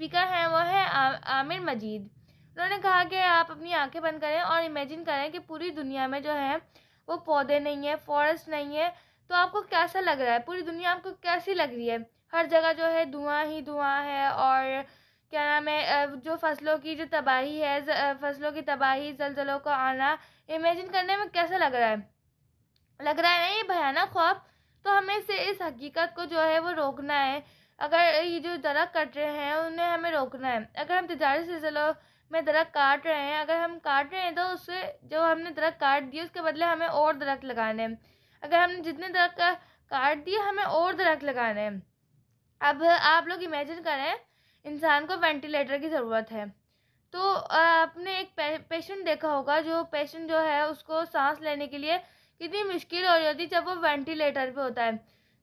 Speaker हैं वो है आ, आमिर मजीद उन्होंने कहा कि आप अपनी आंखें बंद करें और इमेजिन करें कि पूरी दुनिया में जो है वो पौधे नहीं है फॉरेस्ट नहीं है तो आपको कैसा लग रहा है पूरी दुनिया आपको कैसी लग रही है हर जगह जो है धुआं ही धुआं है और क्या नाम है जो फसलों की जो तबाही है फसलों की तबाही जलजलों का आना इमेजिन करने में कैसा लग रहा है लग रहा है ना ये भयानक ख्वाब तो हमें से इस हकीकत को जो है वो रोकना है अगर ये जो दरख्त कट रहे हैं उन्हें हमें रोकना है अगर हम तिजारती सिलसिलों में दरख्त काट रहे हैं अगर हम काट रहे हैं तो उससे जो हमने दरख्त काट दिए उसके बदले हमें और दरख्त लगाने हैं अगर हमने जितने दरख्त का, काट दिए हमें और दरख्त लगाने हैं अब आप लोग इमेजिन करें इंसान को वेंटिलेटर की ज़रूरत है तो आपने एक पेशेंट देखा होगा जो पेशेंट जो है उसको सांस लेने के लिए कितनी मुश्किल हो जाती है जब वो वेंटिलेटर पे होता है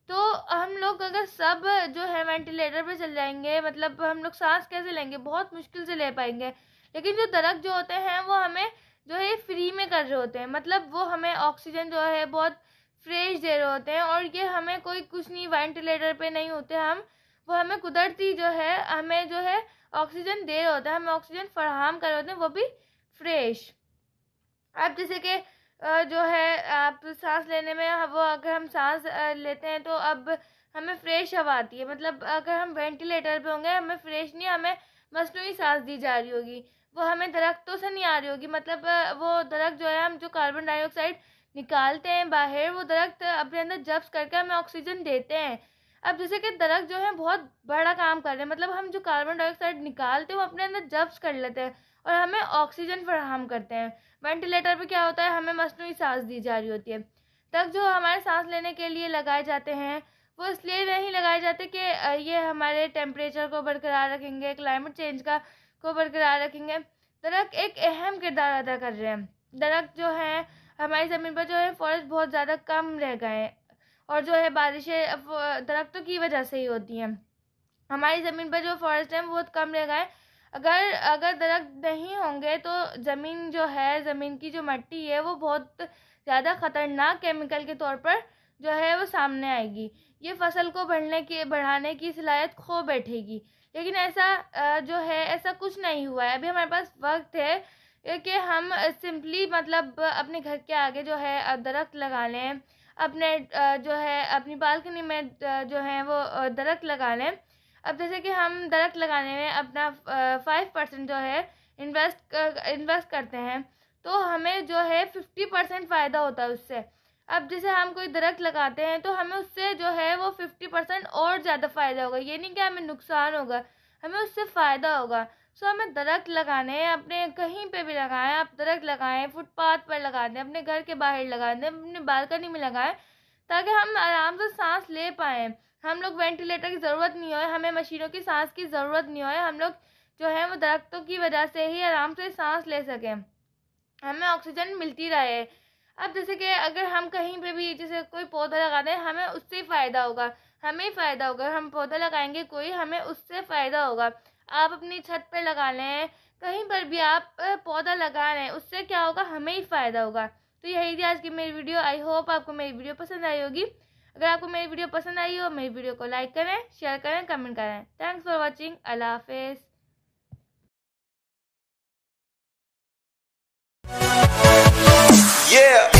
तो हम लोग अगर सब जो है वेंटिलेटर पे चल जाएंगे मतलब हम लोग सांस कैसे लेंगे बहुत मुश्किल से ले पाएंगे लेकिन जो दरख्त जो होते हैं वो हमें जो है फ्री में कर रहे होते हैं मतलब वो हमें ऑक्सीजन जो है बहुत फ्रेश दे रहे होते हैं और ये हमें कोई कुछ नहीं वेंटिलेटर पे नहीं होते हम वो हमें कुदरती जो है हमें जो है ऑक्सीजन दे रहे होते हैं हमें ऑक्सीजन फराहम कर रहे होते हैं वो भी फ्रेश अब जैसे कि जो है आप सांस लेने में वो अगर हम सांस लेते हैं तो अब हमें फ्रेश हवा आती है मतलब अगर हम वेंटिलेटर पे होंगे हमें फ्रेश नहीं हमें मसनू सांस दी जा रही होगी वो हमें दरख्तों से नहीं आ रही होगी मतलब वो दरख्त जो है हम जो कार्बन डाइऑक्साइड निकालते हैं बाहर वो दरख्त अपने अंदर जब्स करके हमें ऑक्सीजन देते हैं अब जैसे कि दरख्त जो है बहुत बड़ा काम कर रहे हैं मतलब हम जो कार्बन डाइऑक्साइड निकालते हैं वो अपने अंदर जब्स कर लेते हैं और हमें ऑक्सीजन फराहम करते हैं वेंटिलेटर पर क्या होता है हमें मसनू सांस दी जा रही होती है तक जो हमारे सांस लेने के लिए लगाए जाते हैं वो इसलिए नहीं लगाए जाते कि ये हमारे टेम्परेचर को बरकरार रखेंगे क्लाइमेट चेंज का को बरकरार रखेंगे दरख्त एक अहम किरदार अदा कर रहे हैं दरख्त जो है हमारी ज़मीन पर जो है फॉरेस्ट बहुत ज़्यादा कम रह गए हैं और जो है बारिशें दरख्तों की वजह से ही होती हैं हमारी ज़मीन पर जो फॉरेस्ट हैं बहुत कम रह गए हैं अगर अगर दरख्त नहीं होंगे तो ज़मीन जो है ज़मीन की जो मट्टी है वो बहुत ज़्यादा ख़तरनाक केमिकल के तौर पर जो है वो सामने आएगी ये फसल को बढ़ने की बढ़ाने की सलाहियत खो बैठेगी लेकिन ऐसा जो है ऐसा कुछ नहीं हुआ है अभी हमारे पास वक्त है कि हम सिंपली मतलब अपने घर के आगे जो है दरख्त लगा लें अपने जो है अपनी बालकनी में जो है वो दरख्त लगा लें अब जैसे कि हम दरख्त लगाने में अपना फाइव परसेंट जो है इन्वेस्ट इन्वेस्ट करते हैं तो हमें जो है फिफ्टी परसेंट फ़ायदा होता है उससे अब जैसे हम कोई दरख्त लगाते हैं तो हमें उससे जो है वो फिफ्टी परसेंट और ज़्यादा फ़ायदा होगा ये नहीं कि हमें नुकसान होगा हमें उससे फ़ायदा होगा सो हमें दरख्त लगाने अपने कहीं पे भी लगाएं आप दरख्त लगाएं फुटपाथ पर लगा दें अपने घर के बाहर लगा दें अपने बालकनी में लगाएं ताकि हम आराम से सांस ले पाएँ हम लोग वेंटिलेटर की ज़रूरत नहीं हो हमें मशीनों की सांस की ज़रूरत नहीं हो हम लोग जो है वो दरख्तों की वजह से ही आराम से सांस ले सकें हमें ऑक्सीजन मिलती रहे अब जैसे कि अगर हम कहीं पे भी जैसे कोई पौधा लगा दें हमें उससे फ़ायदा होगा हमें फ़ायदा होगा हम पौधा लगाएंगे कोई हमें उससे फ़ायदा होगा आप अपनी छत पर लगा लें कहीं पर भी आप पौधा लगा लें उससे क्या होगा हमें ही फ़ायदा होगा तो यही थी आज की मेरी वीडियो आई होप आपको मेरी वीडियो पसंद आई होगी अगर आपको मेरी वीडियो पसंद आई हो मेरी वीडियो को लाइक करें शेयर करें कमेंट करें थैंक्स फॉर वॉचिंग अल्लाह हाफिज़ Yeah.